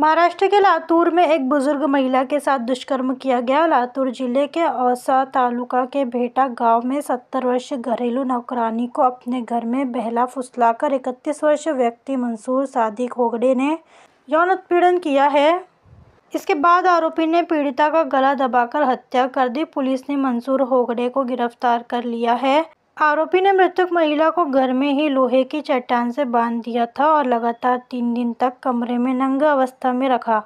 महाराष्ट्र के लातूर में एक बुजुर्ग महिला के साथ दुष्कर्म किया गया लातूर जिले के औसा तालुका के भेटा गांव में सत्तर वर्षीय घरेलू नौकरानी को अपने घर में बहला फुसलाकर इकतीस वर्ष व्यक्ति मंसूर सादिक होगड़े ने यौन उत्पीड़न किया है इसके बाद आरोपी ने पीड़िता का गला दबाकर हत्या कर दी पुलिस ने मंसूर होगड़े को गिरफ्तार कर लिया है आरोपी ने मृतक महिला को घर में ही लोहे की चट्टान से बांध दिया था और लगातार तीन दिन तक कमरे में नंगा अवस्था में रखा